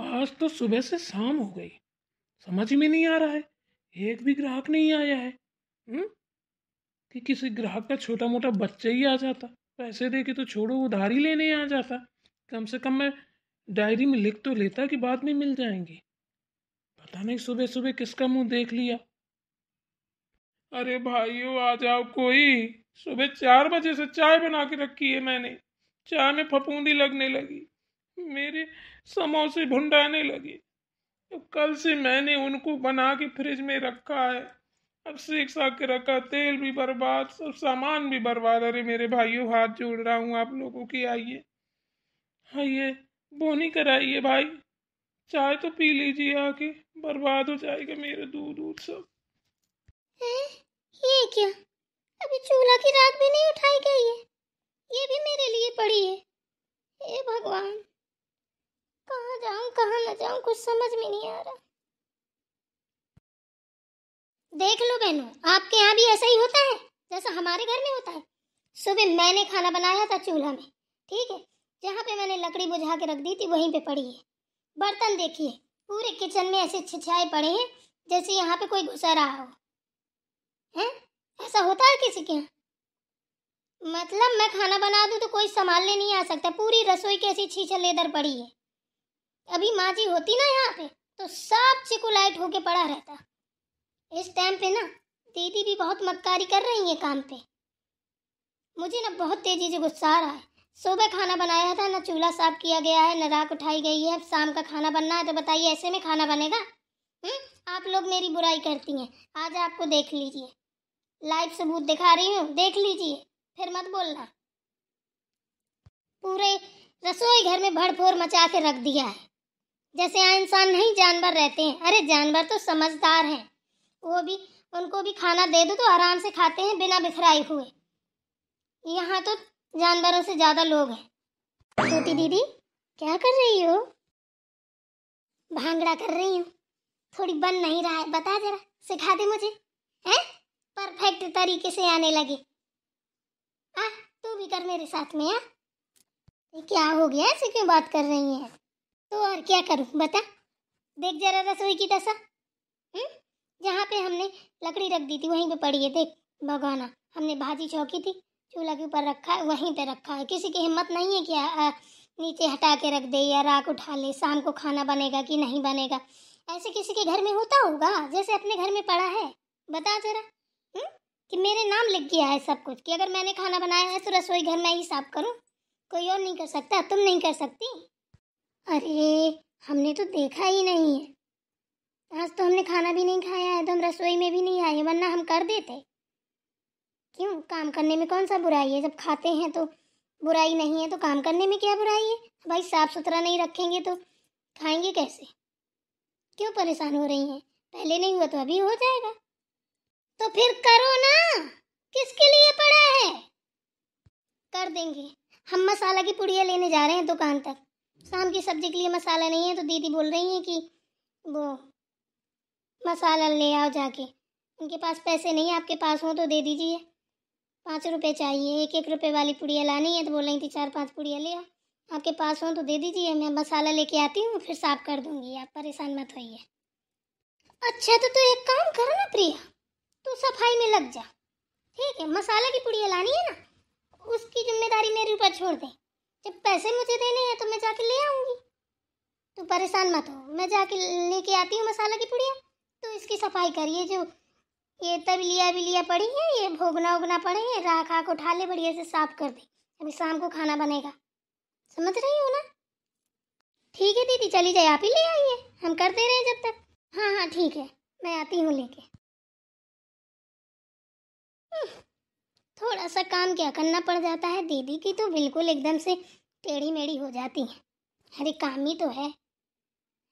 आज तो सुबह से शाम हो गई समझ में नहीं आ रहा है एक भी ग्राहक नहीं आया है हुँ? हम्म? कि किसी ग्राहक का छोटा मोटा बच्चा ही आ जाता पैसे दे के तो छोड़ो उधार ही लेने आ जाता कम से कम मैं डायरी में लिख तो लेता कि बाद में मिल जाएंगे पता नहीं सुबह सुबह किसका मुंह देख लिया अरे भाइयों आ जाओ कोई सुबह चार बजे से चाय बना के रखी है मैंने चाय में फपूंदी लगने लगी मेरे समोसे भुंडाने लगे अब तो कल से मैंने उनको बना के फ्रिज में रखा है अब सीख सा के रखा तेल भी बर्बाद सब सामान भी बर्बाद अरे मेरे भाइयों हाथ जोड़ रहा हूँ आप लोगों की आइए आइए बोनी कराइए भाई चाय तो पी लीजिए आके बर्बाद हो जाएगा मेरा दूध दूध सब है? ये क्या अभी चूल्हा की राख भी नहीं उठाई गई है ये भी मेरे लिए पड़ी है ए भगवान कहाँ जाऊँ कहाँ ना जाऊँ कुछ समझ में नहीं आ रहा देख लो बहनों आपके यहाँ भी ऐसा ही होता है जैसा हमारे घर में होता है सुबह मैंने खाना बनाया था चूल्हा में ठीक है जहाँ पे मैंने लकड़ी बुझा के रख दी थी वहीं पे पड़ी है बर्तन देखिए पूरे किचन में ऐसे छिछाए पड़े हैं जैसे यहाँ पे कोई घुसा रहा हो हैं ऐसा होता है किसी के यहाँ मतलब मैं खाना बना दूँ तो कोई संभालने नहीं आ सकता पूरी रसोई कैसी छीछा लेदर पड़ी है अभी माँ जी होती ना यहाँ पे तो सब लाइट होके पड़ा रहता इस टाइम पे ना दीदी भी बहुत मक्कारी कर रही है काम पे मुझे ना बहुत तेज़ी से गुस्सा आ रहा है सुबह खाना बनाया था ना चूल्हा साफ किया गया है न राख उठाई गई है अब शाम का खाना बनना है तो बताइए ऐसे में खाना बनेगा हुँ? हम्म, आप लोग मेरी बुराई करती हैं आज आपको देख लीजिए लाइव सबूत दिखा रही हूँ देख लीजिए फिर मत बोलना पूरे रसोई घर में भड़फोर मचा के रख दिया है जैसे यहाँ इंसान नहीं जानवर रहते हैं अरे जानवर तो समझदार हैं वो भी उनको भी खाना दे दो तो आराम से खाते हैं बिना बिखराए हुए यहाँ तो जानवरों से ज़्यादा लोग हैं छोटी दीदी क्या कर रही हो भांगड़ा कर रही हूँ थोड़ी बन नहीं रहा है बता जरा सिखा दे मुझे हैं परफेक्ट तरीके से आने लगे आ तू भी कर मेरे साथ में यार क्या हो गया ऐसे क्यों बात कर रही है तो और क्या करूँ बता देख जरा रसोई की दशा हम्म? जहाँ पे हमने लकड़ी रख दी थी वहीं पे पड़ी है देख भगवाना हमने भाजी चौकी थी चूल्हा के ऊपर रखा है वहीं पे रखा है किसी की हिम्मत नहीं है कि आ, नीचे हटा के रख दे या राख उठा ले शाम को खाना बनेगा कि नहीं बनेगा ऐसे किसी के घर में होता होगा जैसे अपने घर में पड़ा है बता जरा हम्म? कि मेरे नाम लिख गया है सब कुछ कि अगर मैंने खाना बनाया है तो रसोई घर मैं ही साफ करूँ कोई और नहीं कर सकता तुम नहीं कर सकती अरे हमने तो देखा ही नहीं है आज तो हमने खाना भी नहीं खाया है तो हम रसोई में भी नहीं आए वरना हम कर देते क्यों काम करने में कौन सा बुराई है जब खाते हैं तो बुराई नहीं है तो काम करने में क्या बुराई है भाई साफ सुथरा नहीं रखेंगे तो खाएंगे कैसे क्यों परेशान हो रही हैं पहले नहीं हुआ तो अभी हो जाएगा तो फिर करो ना किसके लिए पड़ा है कर देंगे हम मसाला की पुड़िया लेने जा रहे हैं दुकान तक शाम की सब्जी के लिए मसाला नहीं है तो दीदी बोल रही हैं कि वो मसाला ले आओ जाके उनके पास पैसे नहीं आपके पास हो तो दे दीजिए पाँच रुपये चाहिए एक एक रुपये वाली पुड़िया लानी है तो बोल रही थी चार पाँच पुड़िया ले आओ आपके पास हो तो दे दीजिए मैं मसाला लेके आती हूँ फिर साफ कर दूँगी आप परेशान मत होइए अच्छा तो तू तो एक काम करो ना प्रिया तू सफाई में लग जा ठीक है मसाला की पुड़िया लानी है ना उसकी जिम्मेदारी मेरे ऊपर छोड़ दें जब पैसे मुझे देने हैं तो मैं जाके ले आऊँगी तो परेशान मत हो मैं जाके लेके आती हूँ मसाला की पुड़िया तो इसकी सफाई करिए जो ये तबिलिया बिलिया पड़ी है ये भोगना उगना पड़े हैं राख आख उठा ले बढ़िया से साफ कर दे अभी शाम को खाना बनेगा समझ रही हो ना ठीक है दीदी चली जाए आप ही ले आइए हम कर दे रहे हैं जब तक हाँ हाँ ठीक है मैं आती हूँ लेके थोड़ा सा काम क्या करना पड़ जाता है दीदी की तो बिल्कुल एकदम से टेढ़ी मेढ़ी हो जाती है अरे काम ही तो है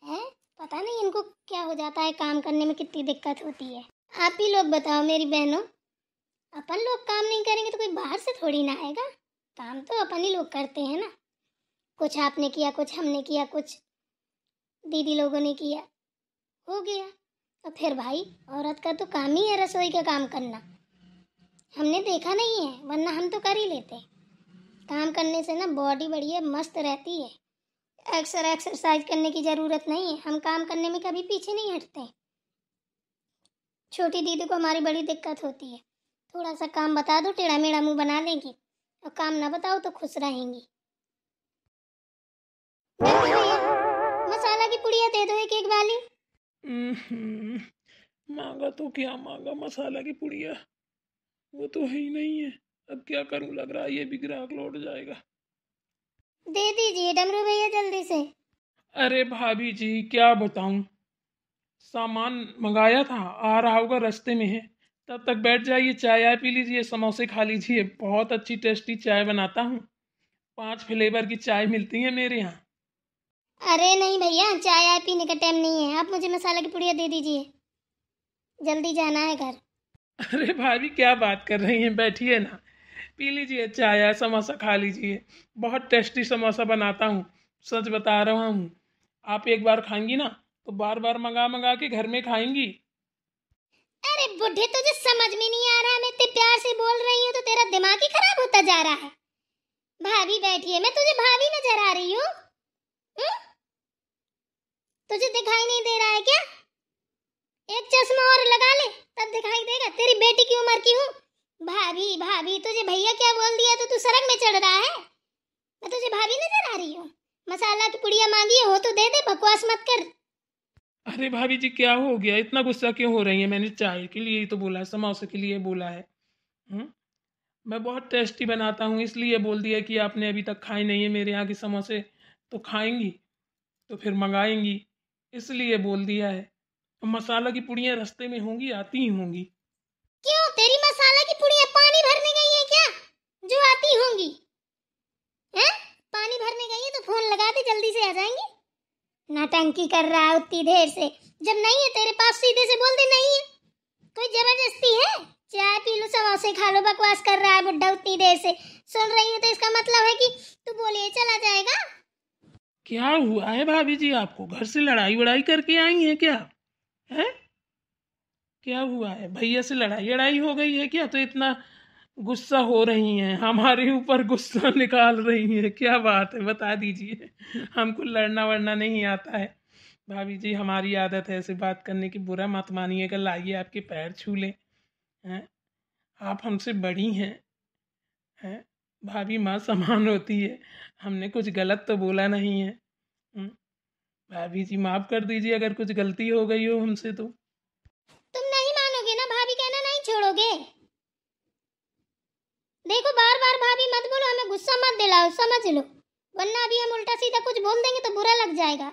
है पता नहीं इनको क्या हो जाता है काम करने में कितनी दिक्कत होती है आप ही लोग बताओ मेरी बहनों अपन लोग काम नहीं करेंगे तो कोई बाहर से थोड़ी ना आएगा काम तो अपन ही लोग करते हैं ना कुछ आपने किया कुछ हमने किया कुछ दीदी लोगों ने किया हो गया तो फिर भाई औरत का तो काम ही है रसोई का काम करना हमने देखा नहीं है वरना हम तो कर ही लेते काम करने से ना बॉडी बढ़िया मस्त रहती है अक्सर एक्सरसाइज करने की ज़रूरत नहीं है हम काम करने में कभी पीछे नहीं हटते छोटी दीदी को हमारी बड़ी दिक्कत होती है थोड़ा सा काम बता दो टेढ़ा मेढ़ा मुँह बना लेंगी और काम ना बताओ तो खुश रहेंगी मसाला की पुड़िया दे दो एक एक वाली मांगा तो क्या मांगा मसाला की पुड़िया वो तो है ही नहीं है अब क्या करूं लग रहा है ये भी ग्राहक लौट जाएगा दे दीजिए डमरू भैया जल्दी से अरे भाभी जी क्या बताऊं सामान मंगाया था आ रहा होगा रास्ते में है तब तक बैठ जाइए चाय आ पी लीजिए समोसे खा लीजिए बहुत अच्छी टेस्टी चाय बनाता हूँ पांच फ्लेवर की चाय मिलती है मेरे यहाँ अरे नहीं भैया चाय आ पीने का टाइम नहीं है आप मुझे मसाला की पुड़िया दे दीजिए जल्दी जाना है घर अरे भाभी क्या बात कर रही हैं बैठिए ना पी लीजिए चाय या समोसा खा लीजिए बहुत टेस्टी समोसा बनाता हूँ सच बता रहा हूँ आप एक बार खाएंगी ना तो बार बार मंगा मंगा के घर में खाएंगी अरे बुढ़े तुझे समझ में नहीं आ रहा मैं इतने प्यार से बोल रही हूँ तो तेरा दिमाग ही खराब होता जा रहा है भाभी बैठी है मैं तुझे भाभी नजर आ रही हूँ हम्म? तुझे दिखाई नहीं दे रहा है क्या एक चश्मा और लगा ले तब दिखाई देगा तेरी बेटी की उम्र की हूँ भाभी भाभी तुझे भैया क्या बोल दिया तो तू सड़क में चढ़ रहा है मैं तुझे भाभी नजर आ रही हूँ मसाला की पुड़िया मांगी हो तो दे दे बकवास मत कर अरे भाभी जी क्या हो गया इतना गुस्सा क्यों हो रही है मैंने चाय के लिए ही तो बोला है समोसे के लिए बोला है हुँ? हम्म? मैं बहुत टेस्टी बनाता हूँ इसलिए बोल दिया कि आपने अभी तक खाए नहीं है मेरे यहाँ के समोसे तो खाएंगी तो फिर मंगाएंगी इसलिए बोल दिया है मसाला की पुड़िया रस्ते में होंगी आती ही होंगी क्यों तेरी मसाला की पुड़िया पानी भरने गई है क्या जो आती होंगी है? पानी भरने गई है तो फोन लगा दे जल्दी से आ जाएंगी टंकी कर रहा है उतनी देर से जब नहीं है तेरे पास सीधे से बोल दे नहीं है कोई जबरदस्ती है चाय पी लो समोसे खा लो बकवास कर रहा है बुढ़ा उतनी देर से सुन रही हूँ तो इसका मतलब है कि तू बोलिए चला जाएगा क्या हुआ है भाभी जी आपको घर से लड़ाई वड़ाई करके आई है क्या है क्या हुआ है भैया से लड़ाई लड़ाई हो गई है क्या तो इतना गुस्सा हो रही हैं हमारे ऊपर गुस्सा निकाल रही हैं क्या बात है बता दीजिए हमको लड़ना वड़ना नहीं आता है भाभी जी हमारी आदत है ऐसे बात करने की बुरा मत मानिएगा लाइए आपके पैर छू लें हैं आप हमसे बड़ी हैं हैं भाभी माँ समान होती है हमने कुछ गलत तो बोला नहीं है हम्म? भाभी जी माफ कर दीजिए अगर कुछ गलती हो गई हो हमसे तो तुम नहीं मानोगे ना भाभी कहना नहीं छोड़ोगे देखो बार बार भाभी मत बोलो हमें गुस्सा मत दिलाओ समझ लो वरना अभी हम उल्टा सीधा कुछ बोल देंगे तो बुरा लग जाएगा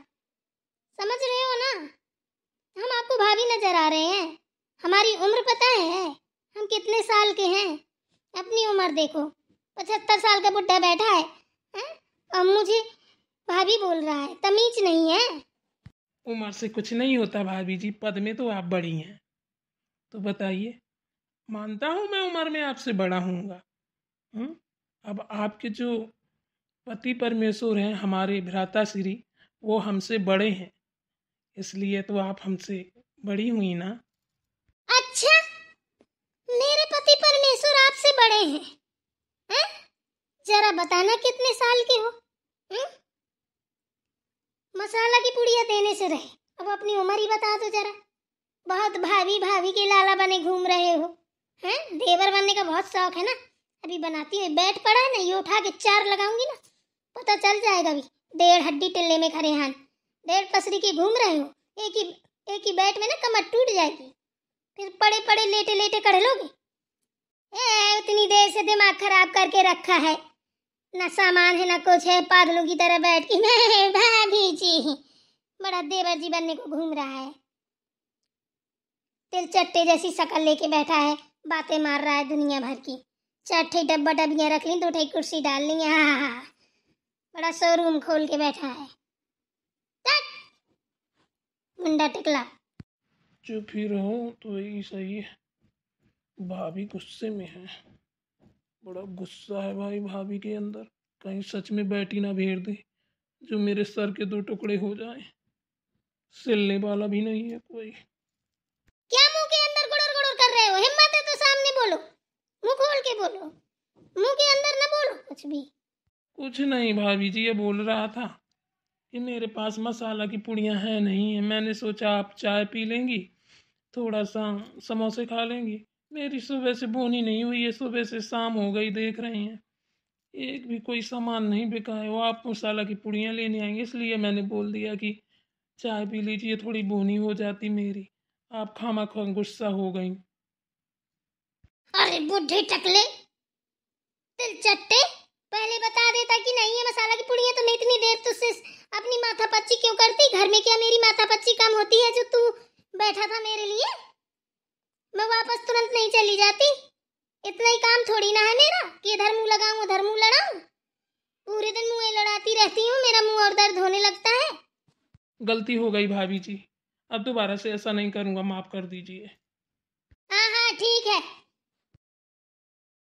समझ रहे हो ना हम आपको भाभी नजर आ रहे हैं हमारी उम्र पता है हम कितने साल के हैं अपनी उम्र देखो पचहत्तर साल का बुढ़ा बैठा है, है? और मुझे भाभी बोल रहा है तमीज नहीं है उम्र से कुछ नहीं होता भाभी जी पद में तो आप बड़ी हैं तो बताइए मानता हूँ मैं उम्र में आपसे बड़ा हूँगा हम्म, अब आपके जो पति परमेश्वर हैं हमारे भ्राता श्री वो हमसे बड़े हैं इसलिए तो आप हमसे बड़ी हुई ना अच्छा मेरे पति परमेश्वर आपसे बड़े हैं है? जरा बताना कितने साल के हो हुँ? हम्म, मसाला की पुड़िया देने से रहे अब अपनी उम्र ही बता दो जरा बहुत भाभी भाभी के लाला बने घूम रहे हो हैं देवर बनने का बहुत शौक है ना अभी बनाती हुई बैठ पड़ा है ना ये उठा के चार लगाऊंगी ना पता चल जाएगा अभी डेढ़ हड्डी टिल्ले में खड़े हान डेढ़ पसरी के घूम रहे हो एक ही एक ही बैठ में ना कमर टूट जाएगी फिर पड़े पड़े लेटे लेटे कढ़ लोगे ए उतनी देर से दिमाग खराब करके रखा है ना सामान है ना कुछ है पागलों की तरह बैठ के मैं भाभीजी बड़ा देवर जी बनने को घूम रहा है तिल चट्टे जैसी शकल लेके बैठा है बातें मार रहा है दुनिया भर की चट्टे डब्बा डब्बियाँ रख ली दो ठे कुर्सी डाल ली हाँ बड़ा शोरूम खोल के बैठा है मुंडा टिकला चुप ही रहो तो यही सही है भाभी गुस्से में है बड़ा गुस्सा है भाई भाभी के अंदर कहीं सच में बैठी ना भेड़ दे जो मेरे सर के दो टुकड़े हो जाए सिलने वाला भी नहीं है कोई क्या मुंह के अंदर गुड़ुर गुड़ुर कर रहे हो हिम्मत है तो सामने बोलो मुंह खोल के बोलो मुंह के अंदर ना बोलो कुछ भी कुछ नहीं भाभी जी ये बोल रहा था कि मेरे पास मसाला की पुड़िया है नहीं है मैंने सोचा आप चाय पी लेंगी थोड़ा सा समोसे खा लेंगी मेरी सुबह से बोनी नहीं हुई है सुबह से शाम हो गई देख रहे हैं एक भी कोई सामान नहीं बिका है वो आप मसाला की पुड़ियाँ लेने आएंगे इसलिए मैंने बोल दिया कि चाय पी लीजिए थोड़ी बोनी हो जाती मेरी आप खामा खा गुस्सा हो गई अरे बुढ़े टकले तिल चट्टे पहले बता देता कि नहीं है मसाला की पुड़िया तो मैं इतनी देर तुझसे तो अपनी माथा पच्ची क्यों करती घर में क्या मेरी माथा पच्ची कम होती है जो तू बैठा था मेरे लिए मैं वापस तुरंत नहीं चली जाती इतना ही काम थोड़ी ना है मेरा कि इधर मुंह लगाऊं उधर मुंह लड़ाऊं पूरे दिन मुंह लड़ाती रहती हूँ मेरा मुंह और दर्द होने लगता है गलती हो गई भाभी जी अब दोबारा से ऐसा नहीं करूंगा माफ कर दीजिए हाँ हाँ ठीक है